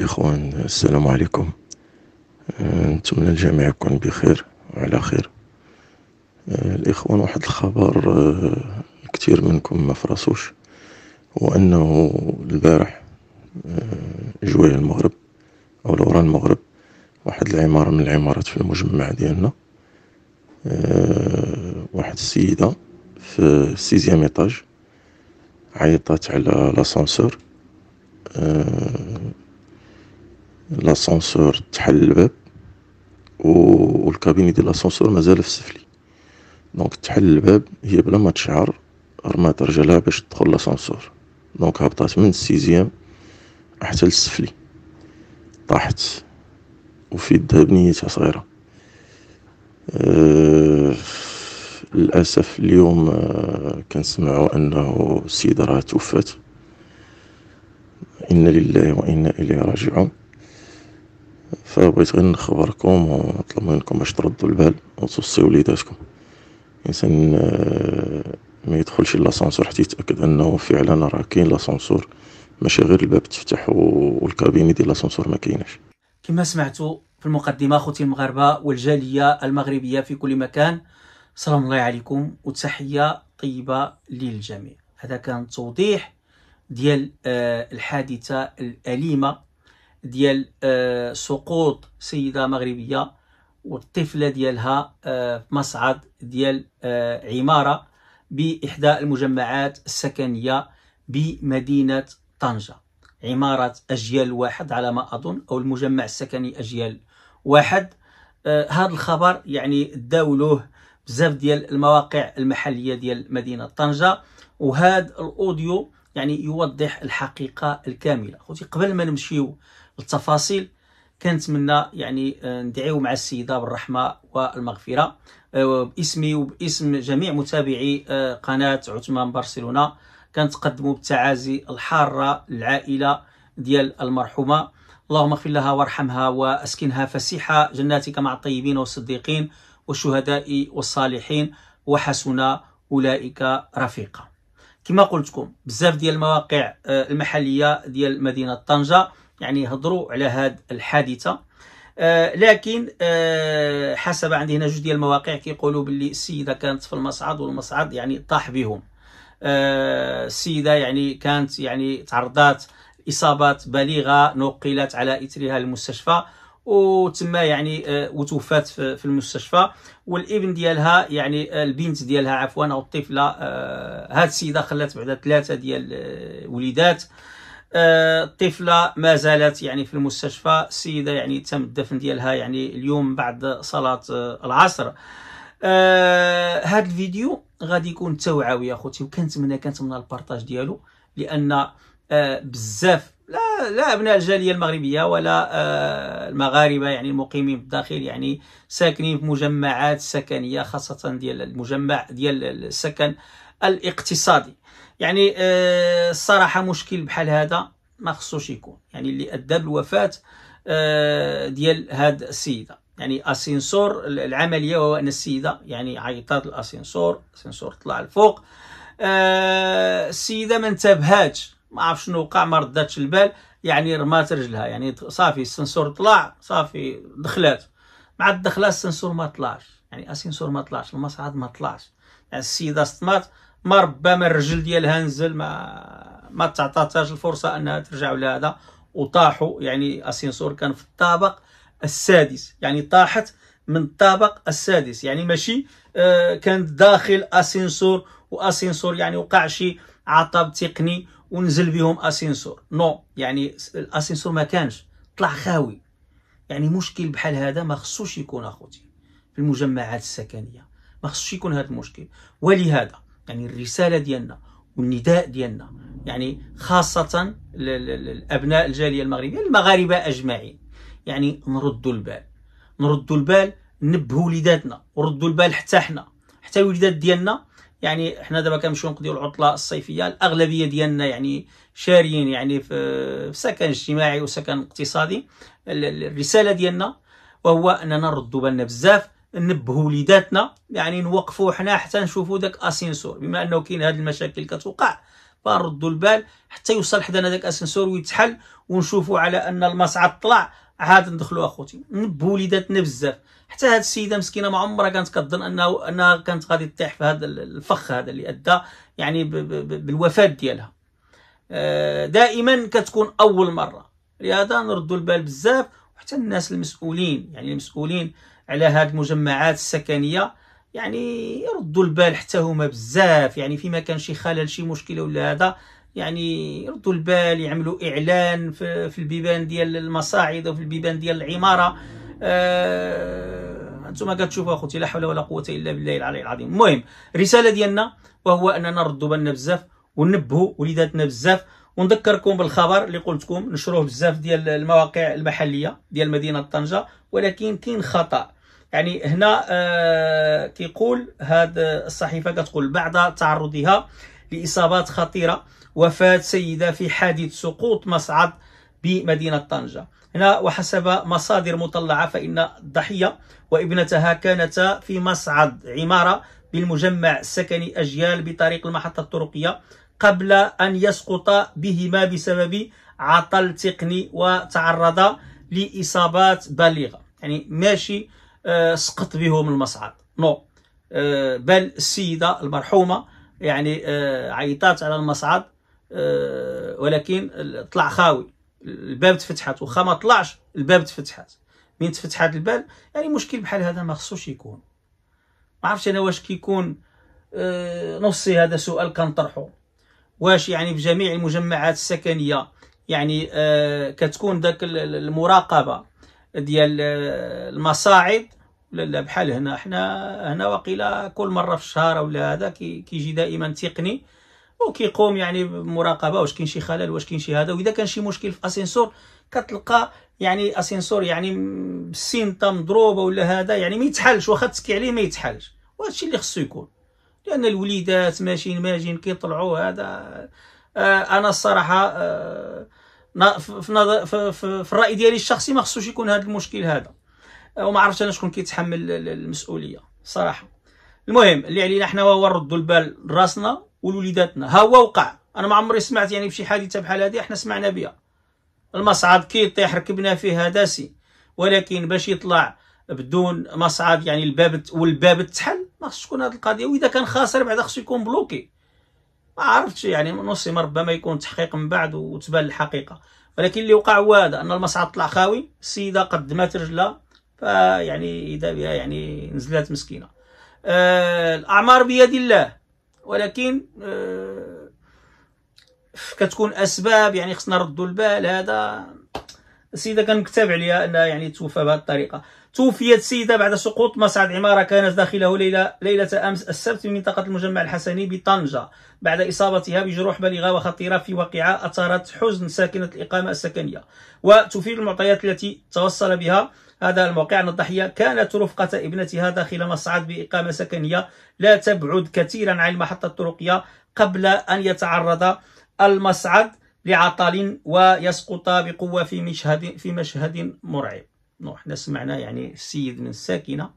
الإخوان السلام عليكم آه، نتمنى الجميع يكون بخير وعلى خير آه، الإخوان واحد الخبر آه، كثير منكم ما فراسوش هو أنه البارح جوية المغرب أو لورا المغرب واحد العمارة من العمارات في المجمع ديالنا واحد السيدة في السيزيام ايطاج عيطات على لاسانسور لاسانسور تحل الباب و الكابيني ديال لاسانسور مازال في السفلي دونك تحل الباب هي بلا ما تشعر رمات رجلها باش تدخل لاسانسور دونك هبطات من السيزيام حتى للسفلي طاحت و في يدها بنيتها صغيرة للأسف اليوم كنسمعو أنه السيدة راه توفات إنا لله وإنا إليه راجعون فبغيت غير نخبركم ونطلب منكم باش تردو البال وتوصي وليداتكم الانسان آه، ما يدخلش لاسانسور حتى يتاكد انه فعلا راه كاين لاسانسور ماشي غير الباب تفتح والكابيني ديال لاسانسور ما كايناش كما سمعتوا في المقدمه خوتي المغاربه والجاليه المغربيه في كل مكان سلام الله عليكم وتحيه طيبه للجميع هذا كان توضيح ديال آه، الحادثه الاليمه ديال آه، سقوط سيده مغربيه والطفله ديالها في آه، مصعد ديال آه، عماره باحدى المجمعات السكنيه بمدينه طنجه عماره اجيال واحد على ما اظن او المجمع السكني اجيال واحد هذا الخبر يعني داولوه بزاف ديال المواقع المحليه ديال مدينه طنجه وهذا الاوديو يعني يوضح الحقيقه الكامله خوتي قبل ما نمشيو التفاصيل كنتمنى يعني آه، ندعيو مع السيده بالرحمه والمغفره آه، باسمي وباسم جميع متابعي آه، قناه عثمان برشلونه كنتقدموا بالتعازي الحاره للعائله ديال المرحومه اللهم اغفر لها وارحمها واسكنها فسيحه جناتك مع الطيبين والصديقين والشهداء والصالحين وحسن اولئك رفيقا كما قلتكم بزاف ديال المواقع المحليه ديال مدينه طنجه يعني يهضروا على هذه الحادثه آه، لكن آه، حسب عندي هنا جوج ديال المواقع كيقولوا باللي السيده كانت في المصعد والمصعد يعني طاح بهم آه، السيده يعني كانت يعني تعرضات اصابات بليغه نقلت على اثرها المستشفى وتما يعني وتوفات في المستشفى والابن ديالها يعني البنت ديالها عفوا او الطفله هاد السيده خلات بعدا ثلاثه ديال وليدات الطفله آه، ما زالت يعني في المستشفى السيده يعني تم الدفن ديالها يعني اليوم بعد صلاه آه، العصر هذا آه، الفيديو غادي يكون توعوي اخوتي وكنتمنى كنتمنى البارطاج ديالو لان بزاف لا لا ابناء الجاليه المغربيه ولا آه، المغاربه يعني المقيمين بالداخل يعني ساكنين في مجمعات سكنيه خاصه ديال المجمع ديال السكن الاقتصادي يعني آه، الصراحه مشكل بحال هذا ما خصوش يكون يعني اللي ادى بالوفاه آه، ديال هاد السيده يعني اسينسور العمليه وهو ان السيده يعني عيطات الاسينسور الاسينسور طلع لفوق السيده ما انتبهاتش ما عرف شنو وقع ما رداتش البال يعني رمات رجلها يعني صافي السنسور طلع صافي دخلات مع الدخله السنسور ما طلعش يعني السنسور ما طلعش المصعد ما طلعش يعني السيده استمات ما ربما الرجل ديالها نزل ما ما تعطاتهاش الفرصه انها ترجع لهذا وطاحوا يعني السنسور كان في الطابق السادس يعني طاحت من الطابق السادس يعني ماشي كانت آه، كان داخل السنسور واسانسور يعني وقع شي عطب تقني ونزل بهم اسينسور نو يعني الاسينسور ما كانش طلع خاوي يعني مشكل بحال هذا ما خصوش يكون اخوتي في المجمعات السكنيه ما خصوش يكون هذا المشكل ولهذا يعني الرساله ديالنا والنداء ديالنا يعني خاصه الابناء الجاليه المغربيه المغاربه اجمعين يعني نردوا البال نردوا البال نبهوا وليداتنا وردوا البال حتى حنا حتى الوليدات ديالنا يعني حنا دابا كنمشيو نقضيو العطله الصيفيه الاغلبيه ديالنا يعني شاريين يعني في سكن اجتماعي وسكن اقتصادي الرساله ديالنا وهو اننا نردوا بالنا بزاف نبهوا وليداتنا يعني نوقفوا حنا حتى نشوفوا داك اسينسور بما انه كاين هذه المشاكل كتوقع فنردوا البال حتى يوصل حدانا داك اسينسور ويتحل ونشوفوا على ان المصعد طلع عاد ندخلوا اخوتي بوليداتنا بزاف حتى هاد السيده مسكينه ما عمرها كانت كتظن انه انها كانت غادي تطيح في هذا الفخ هذا اللي ادى يعني ب ب بالوفاه ديالها آه، دائما كتكون اول مره لهذا نردوا البال بزاف وحتى الناس المسؤولين يعني المسؤولين على هاد المجمعات السكنيه يعني يردوا البال حتى هما بزاف يعني فيما كان شي خلل شي مشكله ولا هذا يعني يردوا البال يعملوا اعلان في البيبان ديال المصاعد وفي البيبان ديال العماره آه، انتم كتشوفوا اخوتي لا حول ولا قوه الا بالله العلي العظيم المهم الرساله ديالنا وهو اننا نردوا بالنا بزاف وننبهوا وليداتنا بزاف ونذكركم بالخبر اللي قلتكم نشروه بزاف ديال المواقع المحليه ديال مدينه طنجه ولكن كاين خطا يعني هنا آه كيقول هذه الصحيفه كتقول بعد تعرضها لاصابات خطيره وفاة سيدة في حادث سقوط مصعد بمدينة طنجة هنا وحسب مصادر مطلعة فإن الضحية وابنتها كانتا في مصعد عمارة بالمجمع السكني أجيال بطريق المحطة الطرقية قبل أن يسقط بهما بسبب عطل تقني وتعرض لإصابات بالغة يعني ماشي آه، سقط بهم المصعد نو آه، بل السيدة المرحومة يعني آه، عيطات على المصعد آه، ولكن طلع خاوي الباب تفتحت وخا ما طلعش الباب تفتحت من تفتحت الباب يعني مشكل بحال هذا ما خصوش يكون ما عرفتش انا واش كيكون آه، نصي هذا سؤال كنطرحه واش يعني بجميع المجمعات السكنيه يعني آه، كتكون داك المراقبه ديال المصاعد لا بحال هنا حنا هنا وقيله كل مره في الشهر ولا هذا كيجي دائما تقني وكيقوم يعني بمراقبه واش كاين شي خلل واش كاين شي هذا واذا كان شي مشكل في اسينسور كتلقى يعني اسانسور يعني تا مضروبه ولا هذا يعني ما يتحلش واخا تسكي عليه ما يتحلش وهادشي اللي خصو يكون لان الوليدات ماشيين ماجين كيطلعوا هذا آه، انا الصراحه آه، في, نظر في, في, في الراي ديالي الشخصي ما خصوش يكون هذا المشكل هذا آه، وما عرفتش انا شكون كيتحمل المسؤوليه صراحه المهم اللي علينا حنا هو نردوا البال راسنا ولوليداتنا ها هو وقع انا ما عمري سمعت يعني بشي حادثه بحال هذه احنا سمعنا بها المصعد كي يطيح ركبنا فيه داسي ولكن باش يطلع بدون مصعد يعني الباب والباب تحل ما خصش تكون هذه القضيه واذا كان خاسر بعدا خصو يكون بلوكي ما عرفتش يعني ما ربما يكون تحقيق من بعد وتبان الحقيقه ولكن اللي وقع هو هذا ان المصعد طلع خاوي السيده قدمت رجلها فيعني اذا بها يعني نزلات مسكينه آه الاعمار بيد الله ولكن آه، كتكون اسباب يعني خصنا نردوا البال هذا السيده كنكتب عليها انها يعني توفى بهذه الطريقه توفيت سيده بعد سقوط مصعد عماره كانت داخله ليله ليله امس السبت في منطقه المجمع الحسني بطنجه بعد اصابتها بجروح بالغه وخطيره في واقعه اثارت حزن ساكنه الاقامه السكنيه وتفيد المعطيات التي توصل بها هذا الموقع أن الضحية كانت رفقة ابنتها داخل مصعد بإقامة سكنية لا تبعد كثيرا عن المحطة الطرقية قبل أن يتعرض المصعد لعطل ويسقط بقوة في مشهد في مشهد مرعب حنا سمعنا يعني السيد من الساكنة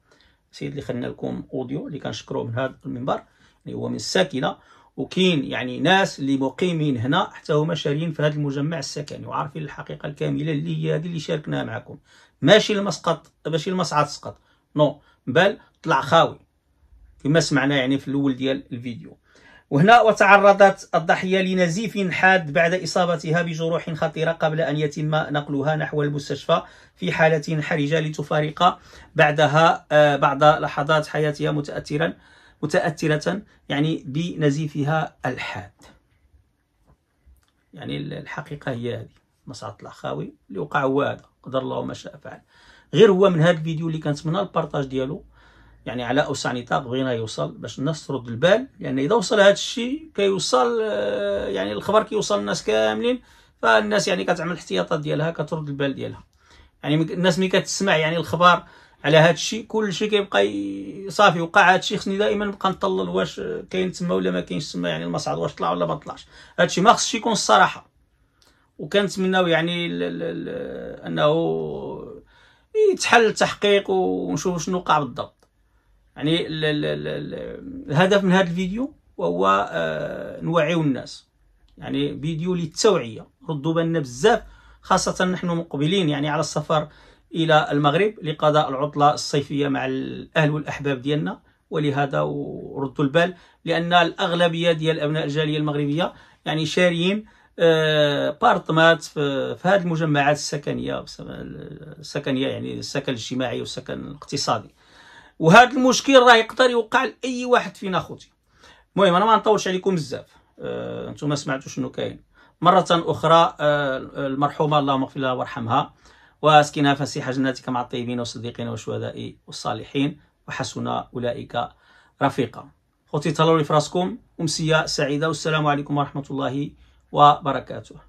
السيد اللي خلينا لكم أوديو اللي كنشكروه من هذا المنبر اللي هو من الساكنة وكاين يعني ناس اللي مقيمين هنا حتى هما شاريين في هذا المجمع السكني وعارفين الحقيقه الكامله اللي هي هذه اللي شاركناها معكم ماشي المسقط ماشي المصعد سقط نو بل طلع خاوي كما سمعنا يعني في الاول ديال الفيديو وهنا وتعرضت الضحية لنزيف حاد بعد إصابتها بجروح خطيرة قبل أن يتم نقلها نحو المستشفى في حالة حرجة لتفارق بعدها آه، بعد لحظات حياتها متأثرا متأثرة يعني بنزيفها الحاد يعني الحقيقة هي هذه مسعط الأخاوي اللي وقع هو هذا قدر الله ما شاء فعل غير هو من هذا الفيديو اللي كانت منها البارتاج ديالو يعني على اوسع نطاق بغينا يوصل باش الناس ترد البال لان يعني اذا وصل هذا الشيء كيوصل آه، يعني الخبر كيوصل الناس كاملين فالناس يعني كتعمل الاحتياطات ديالها كترد البال ديالها يعني الناس ملي كتسمع يعني الخبر على هذا الشيء شيء كيبقى صافي وقع هذا الشيء خصني دائما نبقى نطلل واش كاين تما ولا ما كاينش تما يعني المصعد واش طلع ولا ما طلعش هذا الشيء ما خصش يكون الصراحه وكنتمناو يعني الـ الـ الـ انه يتحل التحقيق ونشوف شنو وقع بالضبط يعني الـ الـ الـ الهدف من هذا الفيديو وهو آه نوعيو الناس يعني فيديو للتوعيه ردوا بالنا بزاف خاصه نحن مقبلين يعني على السفر الى المغرب لقضاء العطله الصيفيه مع الاهل والاحباب ديالنا ولهذا وردوا البال لان الاغلبيه ديال ابناء الجاليه المغربيه يعني شاريين آه، بارتمات في هذه المجمعات السكنيه السكنيه يعني السكن الاجتماعي والسكن الاقتصادي وهذا المشكل راه يقدر يوقع لاي واحد فينا خوتي المهم انا ما نطولش عليكم بزاف آه، انتم ما سمعتوا شنو كاين مره اخرى آه، المرحومه اللهم اغفر لها وارحمها واسكنا فسيح جناتك مع الطيبين والصديقين والشهداء والصالحين وحسن أولئك رفيقا خوتي تهلاو فراسكم أمسية سعيدة والسلام عليكم ورحمة الله وبركاته